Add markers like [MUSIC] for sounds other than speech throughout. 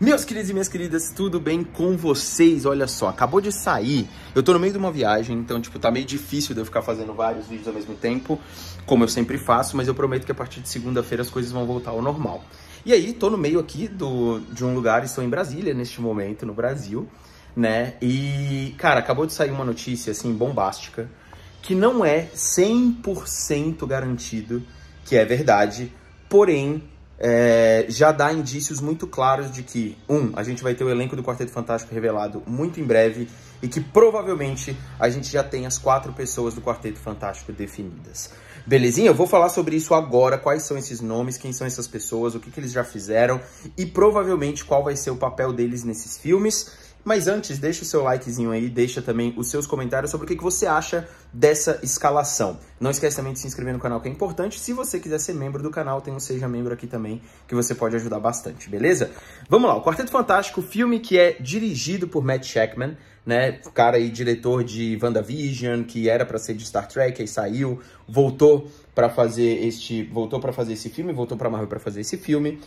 Meus queridos e minhas queridas, tudo bem com vocês? Olha só, acabou de sair. Eu tô no meio de uma viagem, então, tipo, tá meio difícil de eu ficar fazendo vários vídeos ao mesmo tempo, como eu sempre faço, mas eu prometo que a partir de segunda-feira as coisas vão voltar ao normal. E aí, tô no meio aqui do, de um lugar, estou em Brasília neste momento, no Brasil, né? E, cara, acabou de sair uma notícia, assim, bombástica, que não é 100% garantido que é verdade, porém é, já dá indícios muito claros de que, um, a gente vai ter o elenco do Quarteto Fantástico revelado muito em breve e que provavelmente a gente já tem as quatro pessoas do Quarteto Fantástico definidas. Belezinha? Eu vou falar sobre isso agora, quais são esses nomes, quem são essas pessoas, o que, que eles já fizeram e provavelmente qual vai ser o papel deles nesses filmes mas antes, deixa o seu likezinho aí, deixa também os seus comentários sobre o que você acha dessa escalação. Não esquece também de se inscrever no canal, que é importante. Se você quiser ser membro do canal, tem um Seja Membro aqui também, que você pode ajudar bastante, beleza? Vamos lá, o Quarteto Fantástico, filme que é dirigido por Matt Shackman, né? O cara aí, diretor de WandaVision, que era para ser de Star Trek, aí saiu, voltou para fazer este, voltou para fazer esse filme, voltou para Marvel para fazer esse filme.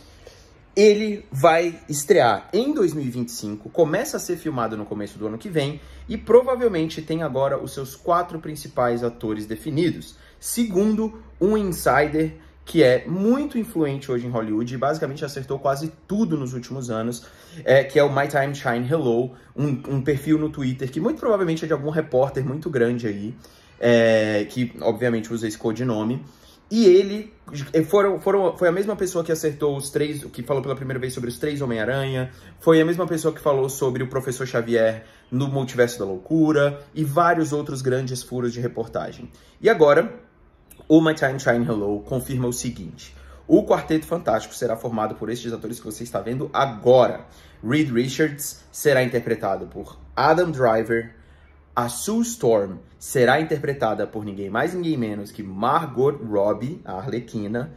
Ele vai estrear em 2025, começa a ser filmado no começo do ano que vem e provavelmente tem agora os seus quatro principais atores definidos, segundo um insider que é muito influente hoje em Hollywood e basicamente acertou quase tudo nos últimos anos, é, que é o My Time Shine Hello, um, um, perfil no Twitter que muito provavelmente é de algum repórter muito grande aí, é, que obviamente usa esse codinome, e ele foram, foram, foi a mesma pessoa que acertou os três, que falou pela primeira vez sobre os três Homem-Aranha, foi a mesma pessoa que falou sobre o Professor Xavier no Multiverso da Loucura e vários outros grandes furos de reportagem. E agora, o My Time Shine Hello confirma o seguinte: o Quarteto Fantástico será formado por estes atores que você está vendo agora. Reed Richards será interpretado por Adam Driver, a Sue Storm será interpretada por ninguém mais ninguém menos que Margot Robbie, a Arlequina,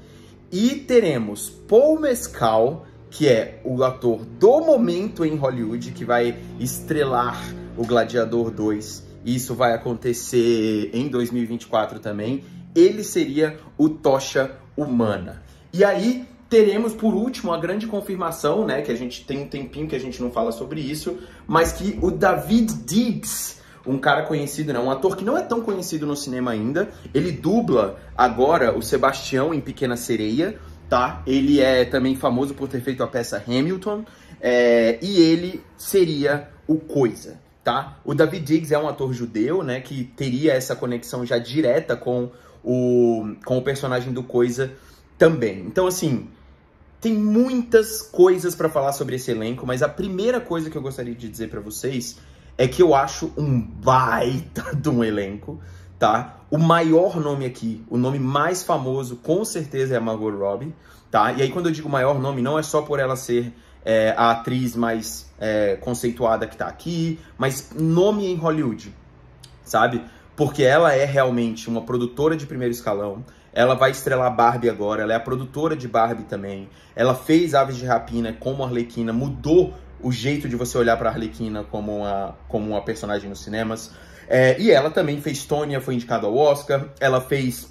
e teremos Paul Mescal, que é o ator do momento em Hollywood, que vai estrelar o Gladiador 2. Isso vai acontecer em 2024 também. Ele seria o Tocha Humana. E aí teremos por último a grande confirmação, né, que a gente tem um tempinho que a gente não fala sobre isso, mas que o David Diggs um cara conhecido, né? Um ator que não é tão conhecido no cinema ainda. Ele dubla agora o Sebastião em Pequena Sereia, tá? Ele é também famoso por ter feito a peça Hamilton. É... e ele seria o Coisa, tá? O David Diggs é um ator judeu, né? Que teria essa conexão já direta com o, com o personagem do Coisa também. Então, assim, tem muitas coisas para falar sobre esse elenco, mas a primeira coisa que eu gostaria de dizer para vocês é que eu acho um baita [LAUGHS] de um elenco, tá? O maior nome aqui, o nome mais famoso, com certeza é a Margot Robbie, tá? E aí quando eu digo maior nome, não é só por ela ser é, a atriz mais é, conceituada que tá aqui, mas nome em Hollywood, sabe? Porque ela é realmente uma produtora de primeiro escalão, ela vai estrelar Barbie agora, ela é a produtora de Barbie também, ela fez Aves de Rapina como Arlequina, mudou o jeito de você olhar para a Arlequina como uma, como uma personagem nos cinemas. É, e ela também fez Tônia, foi indicada ao Oscar, ela fez.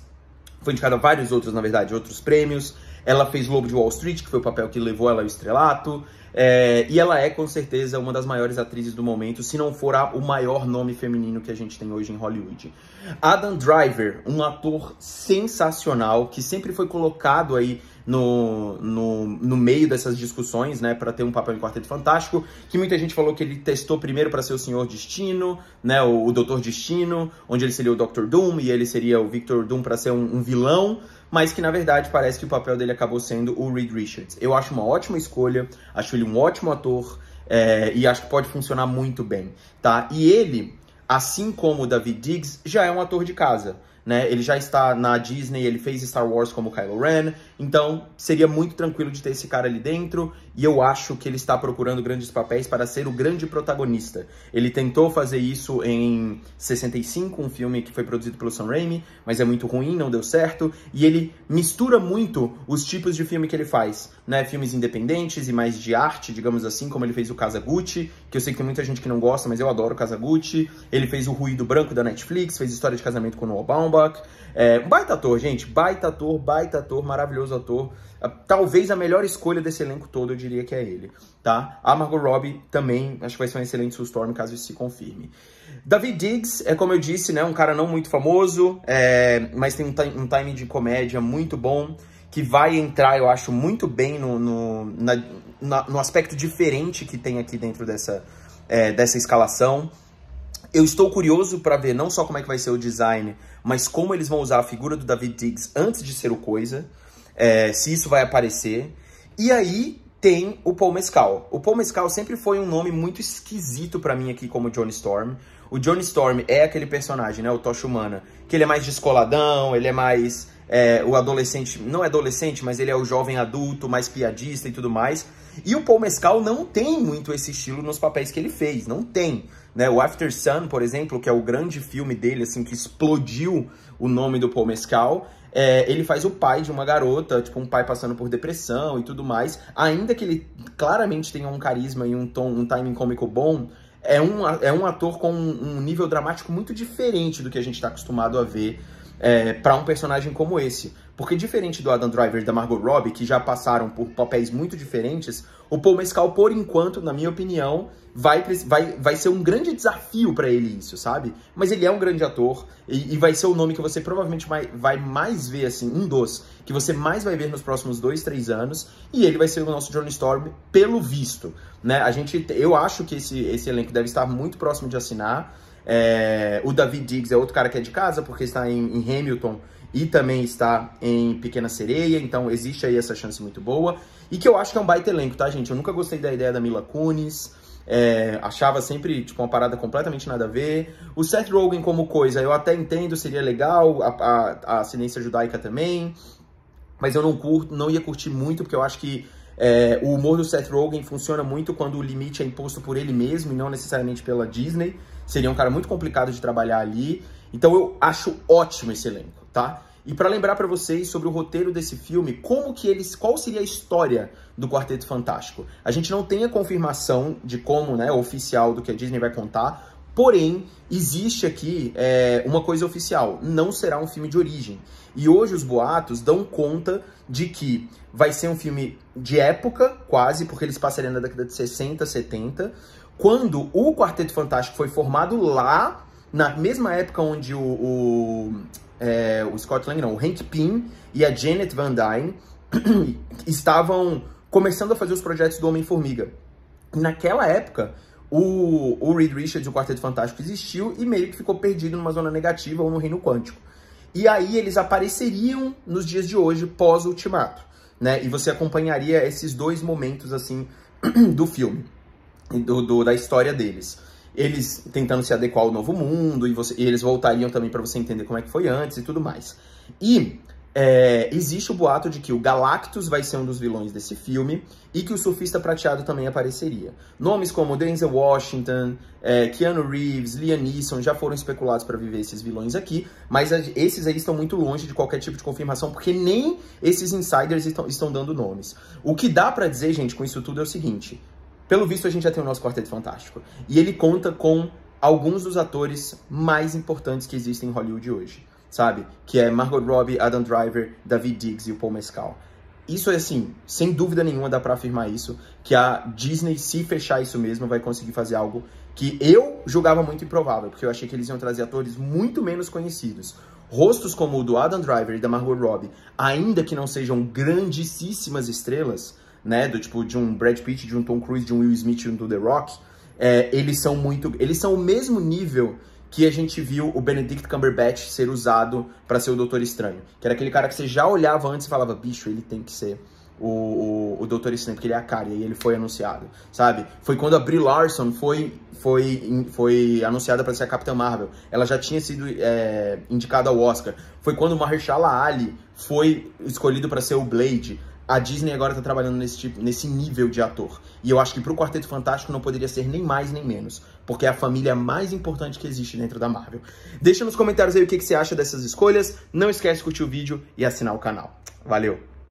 Foi indicada a vários outros, na verdade, outros prêmios. Ela fez Lobo de Wall Street, que foi o papel que levou ela ao estrelato. É, e ela é, com certeza, uma das maiores atrizes do momento, se não for a, o maior nome feminino que a gente tem hoje em Hollywood. Adam Driver, um ator sensacional, que sempre foi colocado aí no, no, no meio dessas discussões, né, para ter um papel em Quarteto Fantástico, que muita gente falou que ele testou primeiro para ser o Senhor Destino, né, o, o Doutor Destino, onde ele seria o Dr. Doom e ele seria o Victor Doom para ser um, um vilão, mas que na verdade parece que o papel dele acabou sendo o Reed Richards. Eu acho uma ótima escolha, acho ele um ótimo ator é, e acho que pode funcionar muito bem, tá? E ele, assim como o David Diggs, já é um ator de casa. Né? Ele já está na Disney, ele fez Star Wars como Kylo Ren, então, seria muito tranquilo de ter esse cara ali dentro, e eu acho que ele está procurando grandes papéis para ser o grande protagonista. Ele tentou fazer isso em 65, um filme que foi produzido pelo Sam Raimi, mas é muito ruim, não deu certo, e ele mistura muito os tipos de filme que ele faz, né? Filmes independentes e mais de arte, digamos assim, como ele fez o Casagutti, que eu sei que tem muita gente que não gosta, mas eu adoro o Kazaguchi. Ele fez o Ruído Branco da Netflix, fez História de Casamento com Noah Baumbach. É, baita ator, gente, baita ator, baita ator, maravilhoso Nicholas ator ah, Talvez a melhor escolha desse elenco todo, eu diria que é ele, tá? A Margot Robbie também, acho que vai ser um excelente no caso isso se confirme. David Diggs é, como eu disse, né, um cara não muito famoso, é, mas tem um, um timing de comédia muito bom, que vai entrar, eu acho, muito bem no, no, na, na, no aspecto diferente que tem aqui dentro dessa, é, dessa escalação. Eu estou curioso para ver não só como é que vai ser o design, mas como eles vão usar a figura do David Diggs antes de ser o Coisa é, se isso vai aparecer. E aí tem o Paul Mescal. O Paul Mescal sempre foi um nome muito esquisito para mim aqui como John Storm. O John Storm é aquele personagem, né, o Tocha Humana, que ele é mais descoladão, ele é mais é, o adolescente, não é adolescente, mas ele é o jovem adulto, mais piadista e tudo mais. E o Paul Mescal não tem muito esse estilo nos papéis que ele fez, não tem. Né? O After Sun, por exemplo, que é o grande filme dele, assim, que explodiu o nome do Paul Mescal, é, ele faz o pai de uma garota, tipo, um pai passando por depressão e tudo mais. Ainda que ele claramente tenha um carisma e um tom, um timing cômico bom, é um, é um ator com um, um nível dramático muito diferente do que a gente está acostumado a ver é, para um personagem como esse. Porque diferente do Adam Driver e da Margot Robbie, que já passaram por papéis muito diferentes, o Paul Mescal, por enquanto, na minha opinião, vai, vai, vai ser um grande desafio para ele isso, sabe? Mas ele é um grande ator e, e vai ser o nome que você provavelmente vai, vai mais ver, assim, um dos, que você mais vai ver nos próximos dois, três anos, e ele vai ser o nosso Johnny Storm, pelo visto, né? A gente, eu acho que esse, esse elenco deve estar muito próximo de assinar, é, o David Diggs é outro cara que é de casa, porque está em, em Hamilton, e também está em Pequena Sereia, então existe aí essa chance muito boa. E que eu acho que é um baita elenco, tá, gente? Eu nunca gostei da ideia da Mila Kunis, é, achava sempre tipo, uma parada completamente nada a ver. O Seth Rogen como coisa, eu até entendo, seria legal, a, a, a judaica também, mas eu não, curto, não ia curtir muito, porque eu acho que é, o humor do Seth Rogen funciona muito quando o limite é imposto por ele mesmo e não necessariamente pela Disney. Seria um cara muito complicado de trabalhar ali. Então eu acho ótimo esse elenco, tá? E para lembrar para vocês sobre o roteiro desse filme, como que eles, qual seria a história do Quarteto Fantástico? A gente não tem a confirmação de como, né, oficial do que a Disney vai contar, Porém, existe aqui é, uma coisa oficial: não será um filme de origem. E hoje os boatos dão conta de que vai ser um filme de época, quase, porque eles passariam na década de 60, 70, quando o Quarteto Fantástico foi formado lá na mesma época onde o, o, é, o Scott Lang, não, o Hank Pym e a Janet Van Dyne [CLEARS THROAT] estavam começando a fazer os projetos do Homem-Formiga. Naquela época, o, o Reed Richards, o Quarteto Fantástico, existiu e meio que ficou perdido numa zona negativa ou no Reino Quântico. E aí eles apareceriam nos dias de hoje, pós-Ultimato, né? E você acompanharia esses dois momentos, assim, [CLEARS THROAT] do filme, do, do da história deles eles tentando se adequar ao novo mundo, e, você, e eles voltariam também para você entender como é que foi antes e tudo mais. E é, existe o boato de que o Galactus vai ser um dos vilões desse filme e que o surfista prateado também apareceria. Nomes como Denzel Washington, é, Keanu Reeves, Liam Neeson já foram especulados para viver esses vilões aqui, mas esses aí estão muito longe de qualquer tipo de confirmação porque nem esses insiders estão, estão dando nomes. O que dá para dizer, gente, com isso tudo é o seguinte: pelo visto, a gente já tem o nosso Quarteto Fantástico. E ele conta com alguns dos atores mais importantes que existem em Hollywood hoje, sabe? Que é Margot Robbie, Adam Driver, David Diggs e o Paul Mescal. Isso é assim, sem dúvida nenhuma dá para afirmar isso, que a Disney, se fechar isso mesmo, vai conseguir fazer algo que eu julgava muito improvável, porque eu achei que eles iam trazer atores muito menos conhecidos. Rostos como o do Adam Driver e da Margot Robbie, ainda que não sejam grandíssimas estrelas, né? Do tipo de um Brad Pitt, de um Tom Cruise, de um Will Smith, de um do The Rock, é, eles são muito. Eles são o mesmo nível que a gente viu o Benedict Cumberbatch ser usado para ser o Doutor Estranho. Que era aquele cara que você já olhava antes e falava, bicho, ele tem que ser o, o, o Doutor Estranho, porque ele é a cara, e aí ele foi anunciado, sabe? Foi quando a Brie Larson foi, foi, foi anunciada para ser a Capitã Marvel. Ela já tinha sido é, indicada ao Oscar. Foi quando o Mahershala Ali foi escolhido para ser o Blade a Disney agora está trabalhando nesse, tipo, nesse nível de ator. E eu acho que para o Quarteto Fantástico não poderia ser nem mais nem menos, porque é a família mais importante que existe dentro da Marvel. Deixa nos comentários aí o que, que você acha dessas escolhas, não esquece de curtir o vídeo e assinar o canal. Valeu!